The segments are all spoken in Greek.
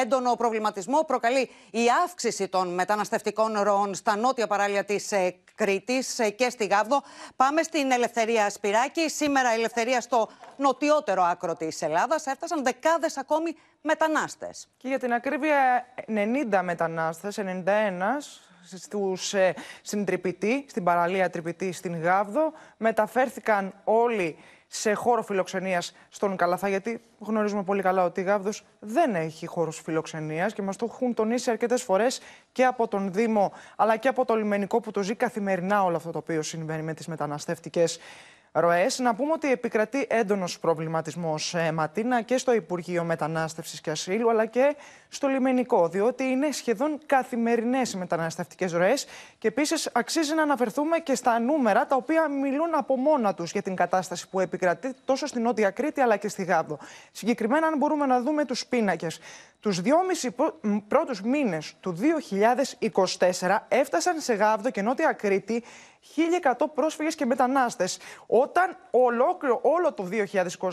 έντονο προβληματισμό προκαλεί η αύξηση των μεταναστευτικών ροών στα νότια παράλια της ε, Κρήτης ε, και στη Γάβδο. Πάμε στην Ελευθερία Σπυράκη. Σήμερα η Ελευθερία στο νοτιότερο άκρο της Ελλάδας έφτασαν δεκάδες ακόμη μετανάστες. Και για την ακρίβεια, 90 μετανάστε, 91 στους, ε, στην Τρυπητή, στην παραλία Τρυπητή στην Γάβδο. Μεταφέρθηκαν όλοι σε χώρο φιλοξενίας στον Καλαθά, γιατί γνωρίζουμε πολύ καλά ότι η Γάβδος δεν έχει χώρο φιλοξενίας και μας το έχουν τονίσει αρκετές φορές και από τον Δήμο αλλά και από το λιμενικό που το ζει καθημερινά όλο αυτό το οποίο συμβαίνει με τις μεταναστευτικές ροές. Να πούμε ότι επικρατεί έντονος προβληματισμός, ε, Ματίνα, και στο Υπουργείο Μετανάστευσης και Ασύλου, αλλά και στο λιμενικό, διότι είναι σχεδόν καθημερινές οι μεταναστευτικές ροές. Και επίσης αξίζει να αναφερθούμε και στα νούμερα, τα οποία μιλούν από μόνα τους για την κατάσταση που επικρατεί τόσο στην Νότια Κρήτη αλλά και στη Γάβδο. Συγκεκριμένα, αν μπορούμε να δούμε τους πίνακες. Τους δυόμιση πρώτους μήνες του 2024 έφτασαν σε Γάβδο και Νότια Κρήτη 1.100 πρόσφυγες και μετανάστες, όταν ολόκληρο όλο το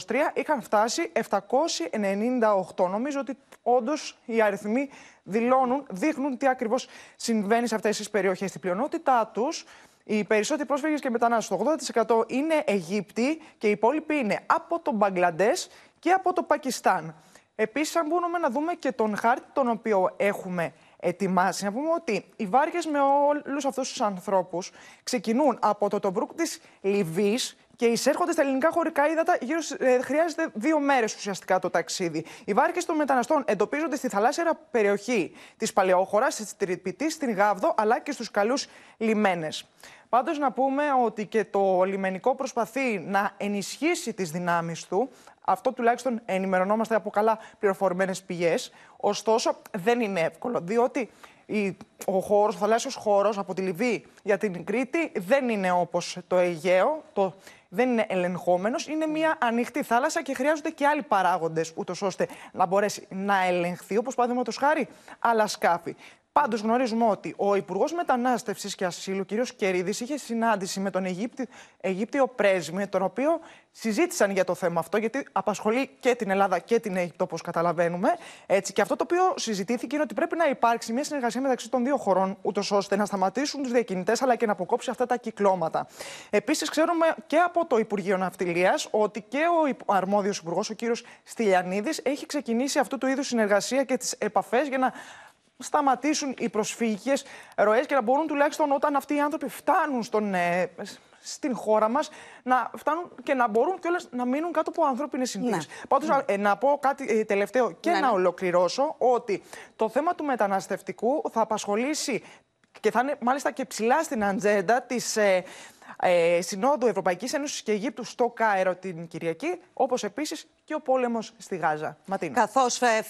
2023 είχαν φτάσει 798. Νομίζω ότι όντως οι αριθμοί δηλώνουν, δείχνουν τι ακριβώς συμβαίνει σε αυτές τις περιοχές. Την πλειονότητά τους οι περισσότεροι πρόσφυγες και μετανάστες το 80% είναι Αιγύπτιοι και οι υπόλοιποι είναι από τον Μπαγκλαντές και από το Πακιστάν. Επίσης, αν μπορούμε να δούμε και τον χάρτη τον οποίο έχουμε ετοιμάσει, να πούμε ότι οι βάρκες με όλους αυτούς τους ανθρώπους ξεκινούν από το Τομπρούκ της Λιβύης και εισέρχονται στα ελληνικά χωρικά ύδατα, γύρω, ε, χρειάζεται δύο μέρες ουσιαστικά το ταξίδι. Οι βάρκες των μεταναστών εντοπίζονται στη θαλάσσια περιοχή της Παλαιόχωρας, τη Τριπητή, στην Γάβδο αλλά και στους καλούς λιμένες. Πάντως να πούμε ότι και το λιμενικό προσπαθεί να ενισχύσει τις δυνάμεις του. Αυτό τουλάχιστον ενημερωνόμαστε από καλά πληροφορημένες πηγές. Ωστόσο δεν είναι εύκολο, διότι ο χώρος, ο θαλάσσιος χώρος από τη Λιβύη για την Κρήτη δεν είναι όπως το Αιγαίο, το, δεν είναι ελεγχόμενος, είναι μια ανοιχτή θάλασσα και χρειάζονται και άλλοι παράγοντες ούτως ώστε να μπορέσει να ελεγχθεί, όπως παραδείγματος χάρη άλλα σκάφη. Πάντως γνωρίζουμε ότι ο Υπουργός Μετανάστευσης και Ασύλου, κ. Κερίδης, είχε συνάντηση με τον Αιγύπτη, Αιγύπτιο πρέσβη, τον οποίο συζήτησαν για το θέμα αυτό, γιατί απασχολεί και την Ελλάδα και την Αίγυπτο, όπως καταλαβαίνουμε. Έτσι, και αυτό το οποίο συζητήθηκε είναι ότι πρέπει να υπάρξει μια συνεργασία μεταξύ των δύο χωρών, ούτως ώστε να σταματήσουν τους διακινητές αλλά και να αποκόψει αυτά τα κυκλώματα. Επίσης, ξέρουμε και από το Υπουργείο Ναυτιλίας ότι και ο αρμόδιος Υπουργός, ο κ. Στυλιανίδης, έχει ξεκινήσει αυτού του είδους συνεργασία και τις επαφές για να σταματήσουν οι προσφυγικέ ροές και να μπορούν τουλάχιστον όταν αυτοί οι άνθρωποι φτάνουν στον, ε, στην χώρα μας να φτάνουν και να μπορούν κιόλας να μείνουν κάτω από ανθρώπινες συνθήκε. Ναι. Πάντως, ναι. ε, να πω κάτι ε, τελευταίο και ναι, να ναι. ολοκληρώσω ότι το θέμα του μεταναστευτικού θα απασχολήσει και θα είναι μάλιστα και ψηλά στην ατζέντα της. Ε, Συνόδου Ευρωπαϊκής Ένωσης και Αιγύπτου στο Κάερο την Κυριακή, όπως επίσης και ο πόλεμος στη Γάζα. Ματίνα. Καθώς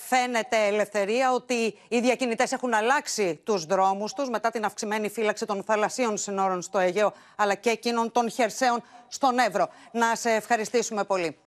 φαίνεται, Ελευθερία, ότι οι διακινητές έχουν αλλάξει τους δρόμους τους μετά την αυξημένη φύλαξη των θαλασσίων συνόρων στο Αιγαίο, αλλά και εκείνων των χερσαίων στον Εύρο. Να σε ευχαριστήσουμε πολύ.